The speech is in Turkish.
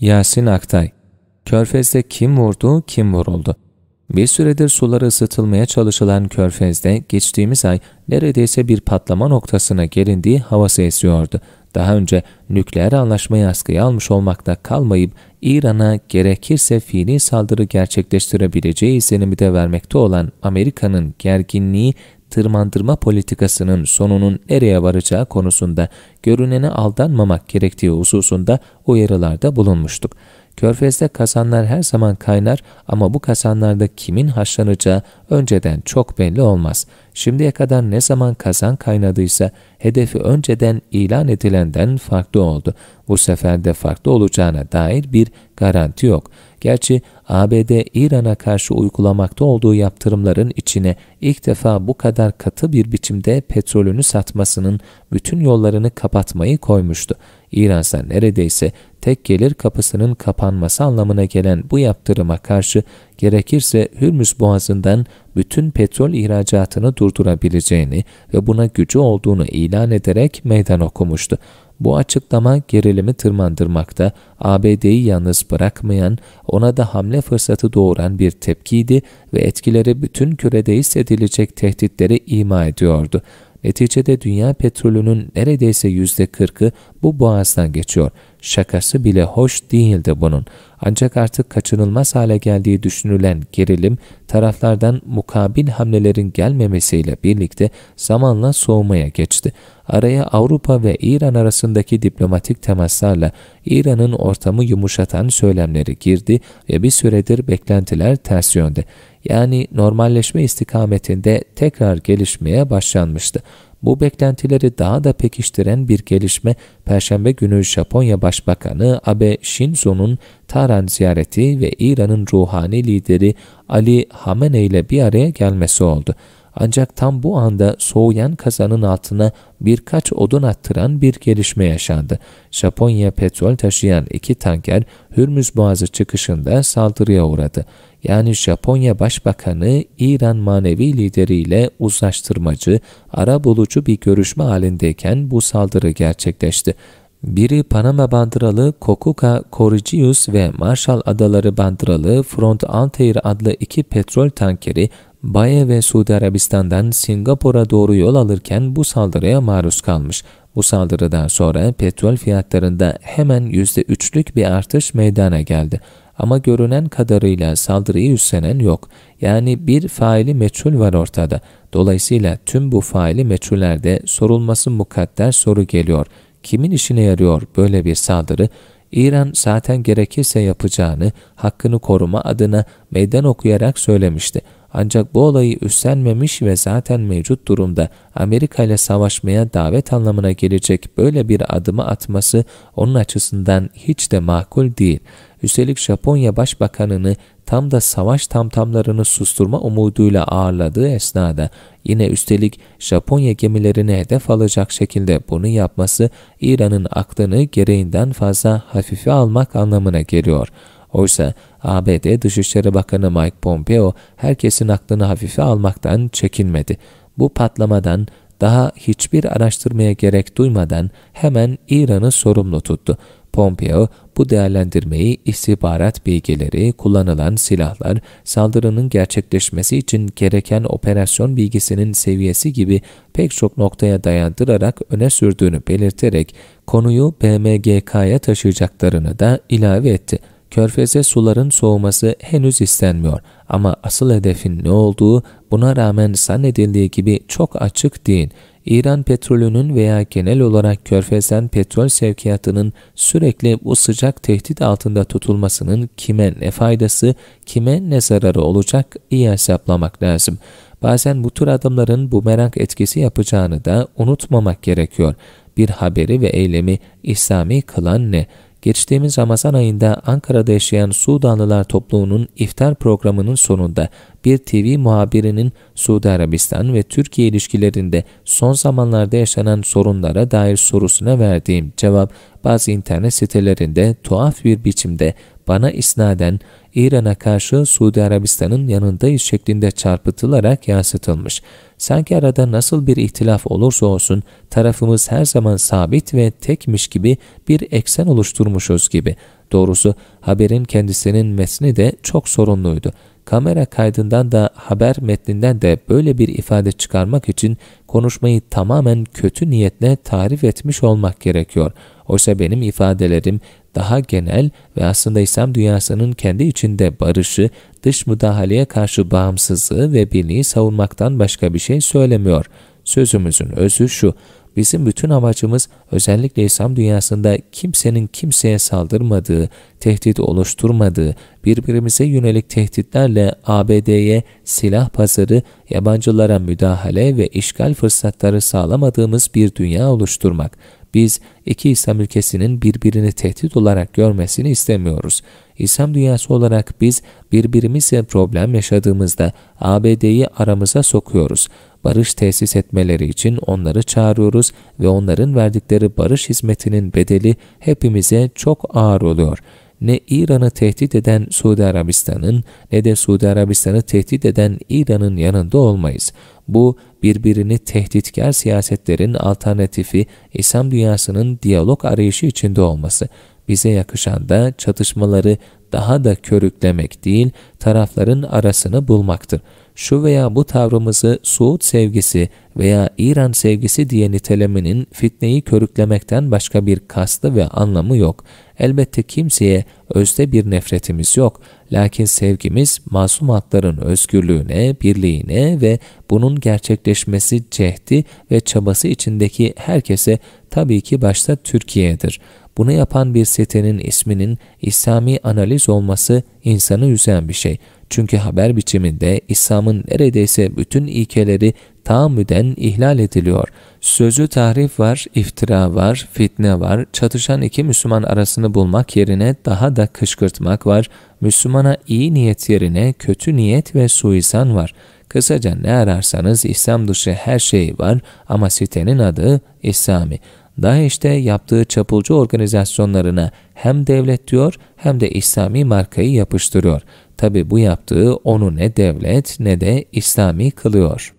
Yasin Aktay Körfez'de kim vurdu, kim vuruldu? Bir süredir suları ısıtılmaya çalışılan körfezde geçtiğimiz ay neredeyse bir patlama noktasına gelindiği havası esiyordu. Daha önce nükleer anlaşmayı askıya almış olmakta kalmayıp İran'a gerekirse fiili saldırı gerçekleştirebileceği izlenimi de vermekte olan Amerika'nın gerginliği tırmandırma politikasının sonunun nereye varacağı konusunda görünene aldanmamak gerektiği hususunda uyarılarda bulunmuştuk. Körfez'de kazanlar her zaman kaynar ama bu kazanlarda kimin haşlanacağı önceden çok belli olmaz. Şimdiye kadar ne zaman kazan kaynadıysa hedefi önceden ilan edilenden farklı oldu. Bu sefer de farklı olacağına dair bir garanti yok.'' Gerçi ABD İran'a karşı uygulamakta olduğu yaptırımların içine ilk defa bu kadar katı bir biçimde petrolünü satmasının bütün yollarını kapatmayı koymuştu. İran neredeyse tek gelir kapısının kapanması anlamına gelen bu yaptırıma karşı gerekirse Hürmüz Boğazı'ndan bütün petrol ihracatını durdurabileceğini ve buna gücü olduğunu ilan ederek meydan okumuştu. Bu açıklama gerilimi tırmandırmakta, ABD'yi yalnız bırakmayan, ona da hamle fırsatı doğuran bir tepkiydi ve etkileri bütün kürede hissedilecek tehditleri ima ediyordu. Neticede dünya petrolünün neredeyse yüzde %40'ı bu boğazdan geçiyor. Şakası bile hoş değildi bunun. Ancak artık kaçınılmaz hale geldiği düşünülen gerilim, taraflardan mukabil hamlelerin gelmemesiyle birlikte zamanla soğumaya geçti. Araya Avrupa ve İran arasındaki diplomatik temaslarla İran'ın ortamı yumuşatan söylemleri girdi ve bir süredir beklentiler ters yönde yani normalleşme istikametinde tekrar gelişmeye başlanmıştı. Bu beklentileri daha da pekiştiren bir gelişme, Perşembe günü Japonya Başbakanı Abe Shinzo'nun Tahran ziyareti ve İran'ın ruhani lideri Ali Hamene ile bir araya gelmesi oldu. Ancak tam bu anda soğuyan kazanın altına birkaç odun attıran bir gelişme yaşandı. Japonya petrol taşıyan iki tanker Hürmüz Boğazı çıkışında saldırıya uğradı. Yani Japonya Başbakanı İran manevi lideriyle uzlaştırmacı, ara bulucu bir görüşme halindeyken bu saldırı gerçekleşti. Biri Panama bandıralı Kokuka Coricius ve Marshall Adaları bandıralı Front Altair adlı iki petrol tankeri Baye ve Suudi Arabistan'dan Singapur'a doğru yol alırken bu saldırıya maruz kalmış. Bu saldırıdan sonra petrol fiyatlarında hemen %3'lük bir artış meydana geldi. Ama görünen kadarıyla saldırıyı üstlenen yok. Yani bir faili meçhul var ortada. Dolayısıyla tüm bu faili meçhullerde sorulması mukadder soru geliyor. Kimin işine yarıyor böyle bir saldırı? İran zaten gerekirse yapacağını, hakkını koruma adına meydan okuyarak söylemişti. Ancak bu olayı üstlenmemiş ve zaten mevcut durumda Amerika ile savaşmaya davet anlamına gelecek böyle bir adımı atması onun açısından hiç de makul değil. Üstelik Japonya Başbakanını tam da savaş tamtamlarını susturma umuduyla ağırladığı esnada yine üstelik Japonya gemilerini hedef alacak şekilde bunu yapması İran'ın aklını gereğinden fazla hafife almak anlamına geliyor.'' Oysa ABD Dışişleri Bakanı Mike Pompeo herkesin aklını hafife almaktan çekinmedi. Bu patlamadan daha hiçbir araştırmaya gerek duymadan hemen İran'ı sorumlu tuttu. Pompeo bu değerlendirmeyi istihbarat bilgileri, kullanılan silahlar, saldırının gerçekleşmesi için gereken operasyon bilgisinin seviyesi gibi pek çok noktaya dayandırarak öne sürdüğünü belirterek konuyu BMGK'ya taşıyacaklarını da ilave etti. Körfez'e suların soğuması henüz istenmiyor ama asıl hedefin ne olduğu buna rağmen zannedildiği gibi çok açık değil. İran petrolünün veya genel olarak Körfez'den petrol sevkiyatının sürekli bu sıcak tehdit altında tutulmasının kime ne faydası, kime ne zararı olacak iyi hesaplamak lazım. Bazen bu tür adımların bu merak etkisi yapacağını da unutmamak gerekiyor. Bir haberi ve eylemi İslami kılan ne? geçtiğimiz Ramazan ayında Ankara'da yaşayan Sudanlılar topluluğunun iftar programının sonunda bir TV muhabirinin Suudi Arabistan ve Türkiye ilişkilerinde son zamanlarda yaşanan sorunlara dair sorusuna verdiğim cevap bazı internet sitelerinde tuhaf bir biçimde bana isnaden İran'a karşı Suudi Arabistan'ın yanındayız şeklinde çarpıtılarak yansıtılmış. Sanki arada nasıl bir ihtilaf olursa olsun tarafımız her zaman sabit ve tekmiş gibi bir eksen oluşturmuşuz gibi. Doğrusu haberin kendisinin metni de çok sorunluydu kamera kaydından da haber metninden de böyle bir ifade çıkarmak için konuşmayı tamamen kötü niyetle tarif etmiş olmak gerekiyor. Oysa benim ifadelerim daha genel ve aslında İslam dünyasının kendi içinde barışı, dış müdahaleye karşı bağımsızlığı ve birliği savunmaktan başka bir şey söylemiyor.'' Sözümüzün özü şu, bizim bütün amacımız özellikle İslam dünyasında kimsenin kimseye saldırmadığı, tehdit oluşturmadığı, birbirimize yönelik tehditlerle ABD'ye silah pazarı, yabancılara müdahale ve işgal fırsatları sağlamadığımız bir dünya oluşturmak. Biz iki İslam ülkesinin birbirini tehdit olarak görmesini istemiyoruz. İslam dünyası olarak biz birbirimizle problem yaşadığımızda ABD'yi aramıza sokuyoruz. Barış tesis etmeleri için onları çağırıyoruz ve onların verdikleri barış hizmetinin bedeli hepimize çok ağır oluyor.'' ne İran'ı tehdit eden Suudi Arabistan'ın ne de Suudi Arabistan'ı tehdit eden İran'ın yanında olmayız. Bu birbirini tehditkar siyasetlerin alternatifi İslam dünyasının diyalog arayışı içinde olması. Bize yakışan da çatışmaları daha da körüklemek değil, tarafların arasını bulmaktır. Şu veya bu tavrımızı Suud sevgisi veya İran sevgisi diye nitelemenin fitneyi körüklemekten başka bir kastı ve anlamı yok. Elbette kimseye özde bir nefretimiz yok. Lakin sevgimiz masum hakların özgürlüğüne, birliğine ve bunun gerçekleşmesi cehdi ve çabası içindeki herkese tabii ki başta Türkiye'dir. Bunu yapan bir sitenin isminin İslami analiz olması insanı üzen bir şey. Çünkü haber biçiminde İslam'ın neredeyse bütün ilkeleri tahammüden ihlal ediliyor. Sözü tahrif var, iftira var, fitne var, çatışan iki Müslüman arasını bulmak yerine daha da kışkırtmak var, Müslümana iyi niyet yerine kötü niyet ve suizan var. Kısaca ne ararsanız İslam dışı her şey var ama sitenin adı İslami. DAEŞ'te yaptığı çapulcu organizasyonlarına hem devlet diyor hem de İslami markayı yapıştırıyor. Tabi bu yaptığı onu ne devlet ne de İslami kılıyor.